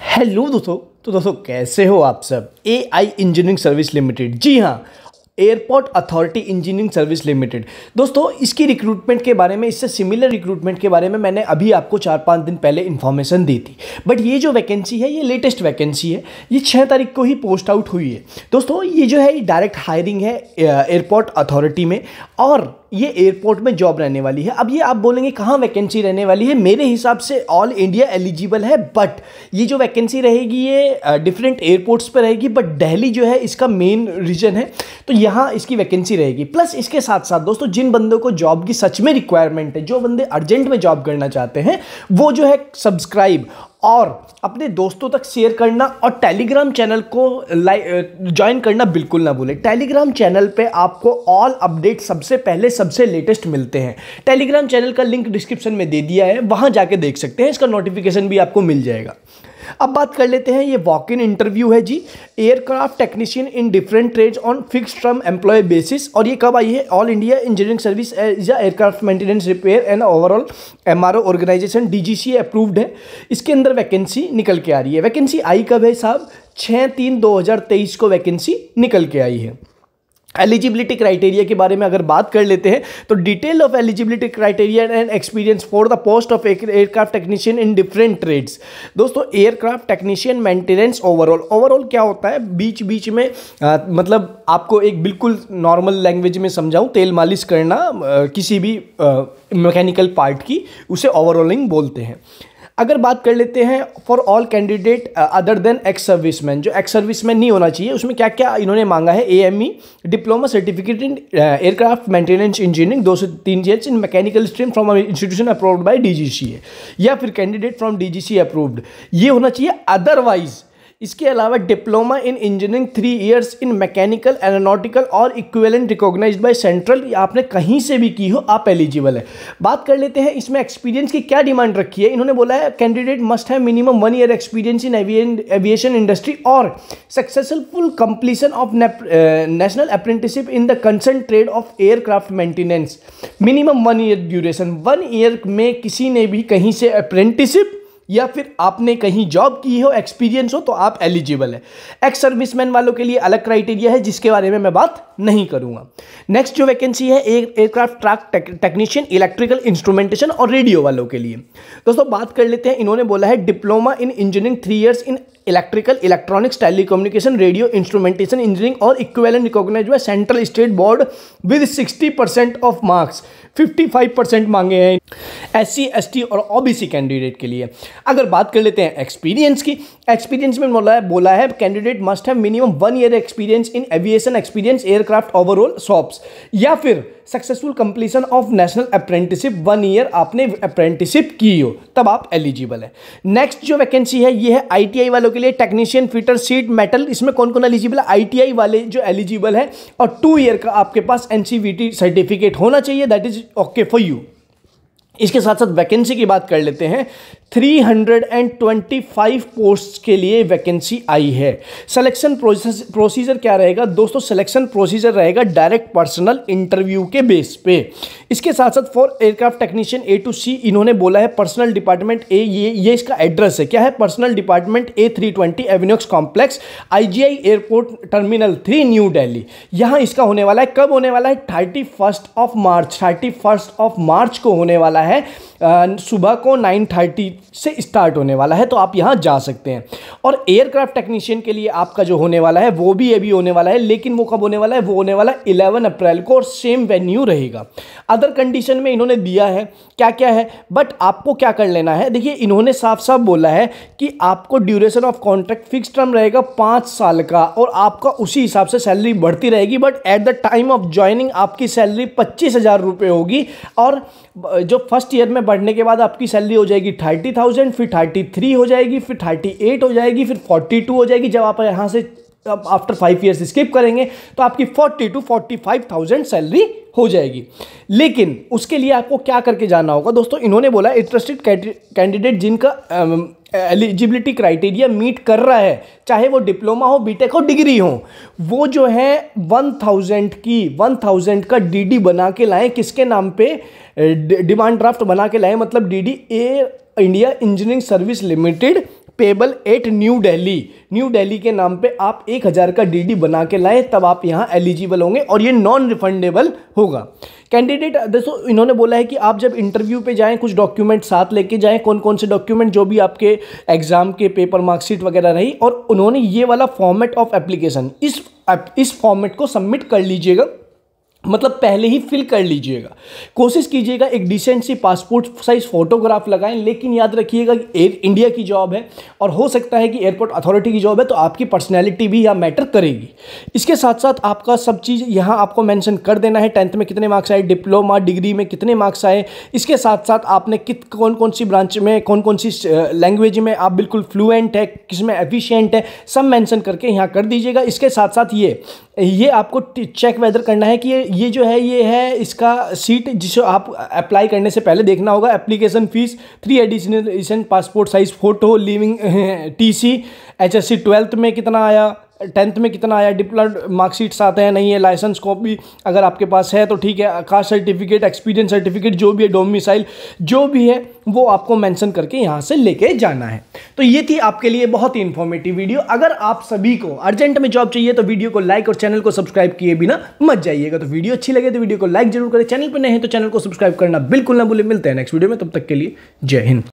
hello दोस्तों तो दोस्तों कैसे हो आप सब A I engineering service limited जी हाँ airport authority engineering service limited दोस्तों इसकी रिक्रूटमेंट के बारे में इससे सिमिलर रिक्रूटमेंट के बारे में मैंने अभी आपको चार पाँच दिन पहले इन्फॉर्मेशन दी थी बट ये जो वैकेंसी है ये लेटेस्ट वैकेंसी है ये छः तारीख को ही पोस्ट आउट हुई है दोस्तों ये जो है ये डायरेक्ट हायरिंग है एयरपोर्ट अथॉरिटी में और ये एयरपोर्ट में जॉब रहने वाली है अब ये आप बोलेंगे कहाँ वैकेंसी रहने वाली है मेरे हिसाब से ऑल इंडिया एलिजिबल है बट ये जो वैकेंसी रहेगी ये डिफरेंट एयरपोर्ट्स पर रहेगी बट दिल्ली जो है इसका मेन रीजन है तो यहाँ इसकी वैकेंसी रहेगी प्लस इसके साथ साथ दोस्तों जिन बंदों को जॉब की सच में रिक्वायरमेंट है जो बंदे अर्जेंट में जॉब करना चाहते हैं वो जो है सब्सक्राइब और अपने दोस्तों तक शेयर करना और टेलीग्राम चैनल को ज्वाइन करना बिल्कुल ना भूलें टेलीग्राम चैनल पे आपको ऑल अपडेट सबसे पहले सबसे लेटेस्ट मिलते हैं टेलीग्राम चैनल का लिंक डिस्क्रिप्शन में दे दिया है वहाँ जाके देख सकते हैं इसका नोटिफिकेशन भी आपको मिल जाएगा अब बात कर लेते हैं ये वॉक इन इंटरव्यू है जी aircraft technician in different trade on fix term employ basis और ये कब आई है all India engineering service as aircraft maintenance repair and overhaul M organisation D approved है इसके अंदर वैकेंसी निकल के आ रही है वैकेंसी आई कब है साहब छः तीन दो हज़ार तेईस को वैकेंसी निकल के आई है एलिजिबिलिटी क्राइटेरिया के बारे में अगर बात कर लेते हैं तो detail of eligibility criteria and experience for the post of aircraft technician in different trades दोस्तों aircraft technician maintenance overhaul overhaul क्या होता है बीच बीच में आ, मतलब आपको एक बिल्कुल नॉर्मल लैंग्वेज में समझाऊँ तेल मालिश करना आ, किसी भी मैकेनिकल पार्ट की उसे ओवरऑलिंग बोलते हैं अगर बात कर लेते हैं for all candidate other than ex service man जो एक्स सर्विस मैन नहीं होना चाहिए उसमें क्या क्या इन्होंने मांगा है A M E diploma certificate in aircraft maintenance engineering दो से तीन H in mechanical stream from institution approved by D G C या फिर candidate from D G C approved ये होना चाहिए अदरवाइज इसके अलावा diploma in engineering three years in mechanical aeronautical और इक्विवेलेंट रिकॉग्नाइज्ड बाय सेंट्रल आपने कहीं से भी की हो आप एलिजिबल है बात कर लेते हैं इसमें एक्सपीरियंस की क्या डिमांड रखी है इन्होंने बोला है candidate must have minimum one year experience in aviation industry और successful completion of national apprenticeship in the concern trade of aircraft maintenance minimum one year duration one year में किसी ने भी कहीं से अप्रेंटिसिप या फिर आपने कहीं जॉब की हो एक्सपीरियंस हो तो आप एलिजिबल है एक्स सर्विसमैन वालों के लिए अलग क्राइटेरिया है जिसके बारे में मैं बात नहीं करूंगा नेक्स्ट जो वैकेंसी है aircraft track technician electrical instrumentation और रेडियो वालों के लिए दोस्तों बात कर लेते हैं इन्होंने बोला है diploma in engineering three years in electrical electronics telecommunication radio instrumentation engineering और इक्वेलेंट रिकॉग्नाइज हुआ central state board with sixty percent of marks 55 percent मांगे हैं एस सी एस टी और ओबीसी कैंडिडेट के लिए अगर बात कर लेते हैं एक्सपीरियंस की एक्सपीरियंस में बोला है बोला है candidate must have minimum one year experience in aviation experience air aircraft overhaul shops या फिर successful completion of national apprenticeship one year आपने अप्रेंटिसिप की हो तब आप एलिजिबल है नेक्स्ट जो वैकेंसी है ये है आई वालों के लिए टेक्नीशियन फिटर सीट मेटल इसमें कौन कौन एलिजिबल है आई वाले जो एलिजिबल है और टू ईयर का आपके पास एन सर्टिफिकेट होना चाहिए that is okay for you इसके साथ साथ वैकेंसी की बात कर लेते हैं 325 पोस्ट के लिए वैकेंसी आई है सिलेक्शन प्रोसीजर क्या रहेगा दोस्तों सिलेक्शन प्रोसीजर रहेगा डायरेक्ट पर्सनल इंटरव्यू के बेस पे इसके साथ साथ for aircraft technician A to C इन्होंने बोला है पर्सनल डिपार्टमेंट ए ये ये इसका एड्रेस है क्या है personnel department A three twenty एवेन्यूक्स complex I airport terminal three New Delhi यहाँ इसका होने वाला है कब होने वाला है thirty of March thirty of March को होने वाला है है सुबह को 9:30 से स्टार्ट होने वाला है तो आप यहाँ जा सकते हैं और एयरक्राफ्ट टेक्नीशियन के लिए आपका जो होने वाला है वो भी अभी होने वाला है लेकिन वो कब होने वाला है वो होने वाला है इलेवन अप्रैल को और सेम वेन्यू रहेगा अदर कंडीशन में इन्होंने दिया है क्या क्या है बट आपको क्या कर लेना है देखिए इन्होंने साफ साफ बोला है कि आपको duration of contract fix term रहेगा पाँच साल का और आपका उसी हिसाब से सैलरी बढ़ती रहेगी but at the time of joining आपकी सैलरी पच्चीस होगी और जो फर्स्ट फर्स्ट ईयर में बढ़ने के बाद आपकी सैलरी हो जाएगी थर्टी थाउजेंड फिर थर्टी थ्री हो जाएगी फिर थर्टी एट हो जाएगी फिर फोर्टी टू हो जाएगी जब आप यहाँ से आफ्टर फाइव ईयर्स स्किप करेंगे तो आपकी forty two forty five thousand salary हो जाएगी लेकिन उसके लिए आपको क्या करके जाना होगा दोस्तों इन्होंने बोला इंटरेस्टेड कैंडिडेट जिनका एलिजिबिलिटी क्राइटेरिया मीट कर रहा है चाहे वो डिप्लोमा हो बीटेक हो डिग्री हो वो जो है वन थाउजेंड की वन थाउजेंड का डीडी बना के लाएँ किसके नाम पे डिमांड ड्राफ्ट बना के लाएँ मतलब DD A India engineering service limited payable at New Delhi New Delhi के नाम पे आप एक हज़ार का डीडी बना के लाएँ तब आप यहाँ एलिजिबल होंगे और ये नॉन रिफंडेबल होगा कैंडिडेट दोस्तों इन्होंने बोला है कि आप जब इंटरव्यू पे जाएं कुछ डॉक्यूमेंट साथ लेके जाएं कौन कौन से डॉक्यूमेंट जो भी आपके एग्ज़ाम के पेपर मार्कशीट वगैरह रही और उन्होंने ये वाला फॉर्मेट ऑफ एप्लीकेशन इस इस फॉर्मेट को सबमिट कर लीजिएगा मतलब पहले ही फिल कर लीजिएगा कोशिश कीजिएगा एक डिसेंट सी पासपोर्ट साइज फोटोग्राफ लगाएं लेकिन याद रखिएगा कि एयर इंडिया की जॉब है और हो सकता है कि एयरपोर्ट अथॉरिटी की जॉब है तो आपकी पर्सनैलिटी भी यहाँ मैटर करेगी इसके साथ साथ आपका सब चीज़ यहाँ आपको मैंशन कर देना है टेंथ में कितने मार्क्स आए डिप्लोमा डिग्री में कितने मार्क्स आए इसके साथ साथ आपने कित कौन कौन सी ब्रांच में कौन कौन सी लैंग्वेज में आप बिल्कुल फ्लुएंट है किस में एफिशियंट है सब मैंशन करके यहाँ कर दीजिएगा इसके साथ साथ ये ये आपको चेक वेदर करना है कि ये ये जो है ये है इसका सीट जिसे आप अप्लाई करने से पहले देखना होगा application fees three additional passport size photo leaving TC HSC twelfth में कितना आया टेंथ में कितना आया डिप्लर मार्कशीट्स आते हैं नहीं है लाइसेंस कॉपी अगर आपके पास है तो ठीक है कास्ट सर्टिफिकेट एक्सपीरियंस सर्टिफिकेट जो भी है डोमिसाइल जो भी है वो आपको मेंशन करके यहाँ से लेके जाना है तो ये थी आपके लिए बहुत ही इन्फॉर्मेटिव वीडियो अगर आप सभी को अर्जेंट में जॉब चाहिए तो वीडियो को लाइक और चैनल को सब्सक्राइब किए बिना मत जाइएगा तो वीडियो अच्छी लगे तो वीडियो को लाइक जरूर करें चैनल पर नहीं है तो चैनल को सब्सक्राइब करना बिल्कुल ना भूलें मिलते हैं नेक्स्ट वीडियो में तब तक के लिए जय हिंद